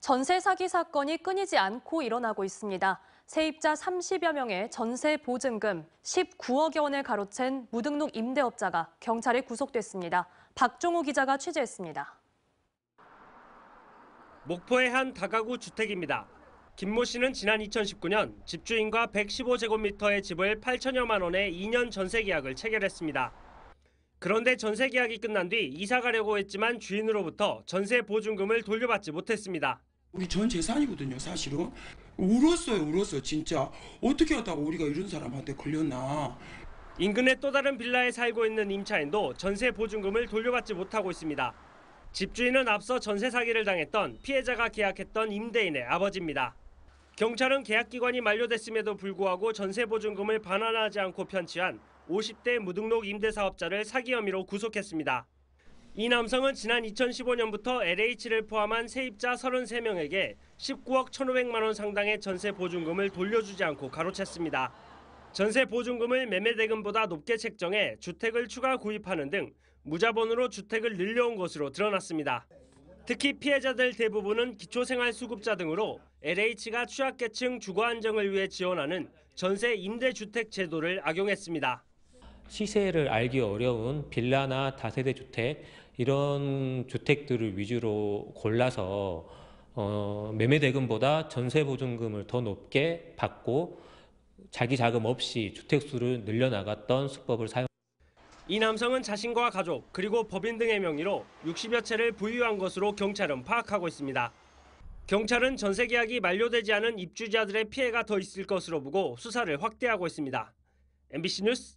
전세 사기 사건이 끊이지 않고 일어나고 있습니다. 세입자 30여 명의 전세 보증금 1 9억 원을 가로챈 무등록 임대업자가 경찰에 구속됐습니다. 박종호 기자가 취재했습니다. 목포의 한 다가구 주택입니다. 김모 씨는 지난 2019년 집주인과 115제곱미터의 집을 8천여만 원에 2년 전세 계약을 체결했습니다. 그런데 전세 계약이 끝난 뒤 이사 가려고 했지만 주인으로부터 전세 보증금을 돌려받지 못했습니다. 우리 전 재산이거든요, 사실은. 울었어요, 울었어요, 진짜. 어떻게 하다가 우리가 이런 사람한테 걸렸나. 인근의 또 다른 빌라에 살고 있는 임차인도 전세 보증금을 돌려받지 못하고 있습니다. 집주인은 앞서 전세 사기를 당했던 피해자가 계약했던 임대인의 아버지입니다. 경찰은 계약 기간이 만료됐음에도 불구하고 전세 보증금을 반환하지 않고 편취한 50대 무등록 임대사업자를 사기 혐의로 구속했습니다. 이 남성은 지난 2015년부터 LH를 포함한 세입자 33명에게 19억 1,500만 원 상당의 전세 보증금을 돌려주지 않고 가로챘습니다. 전세 보증금을 매매 대금보다 높게 책정해 주택을 추가 구입하는 등 무자본으로 주택을 늘려온 것으로 드러났습니다. 특히 피해자들 대부분은 기초생활수급자 등으로 LH가 취약계층 주거 안정을 위해 지원하는 전세 임대주택 제도를 악용했습니다. 시세를 알기 어려운 빌라나 다세대 주택 이런 주택들을 위주로 골라서 어, 매매 대금보다 전세 보증금을 더 높게 받고 자기 자금 없이 주택 수를 늘려나갔던 수법을 사용. 이 남성은 자신과 가족 그리고 법인 등의 명의로 60여 채를 보유한 것으로 경찰은 파악하고 있습니다. 경찰은 전세 계약이 만료되지 않은 입주자들의 피해가 더 있을 것으로 보고 수사를 확대하고 있습니다. MBC 뉴스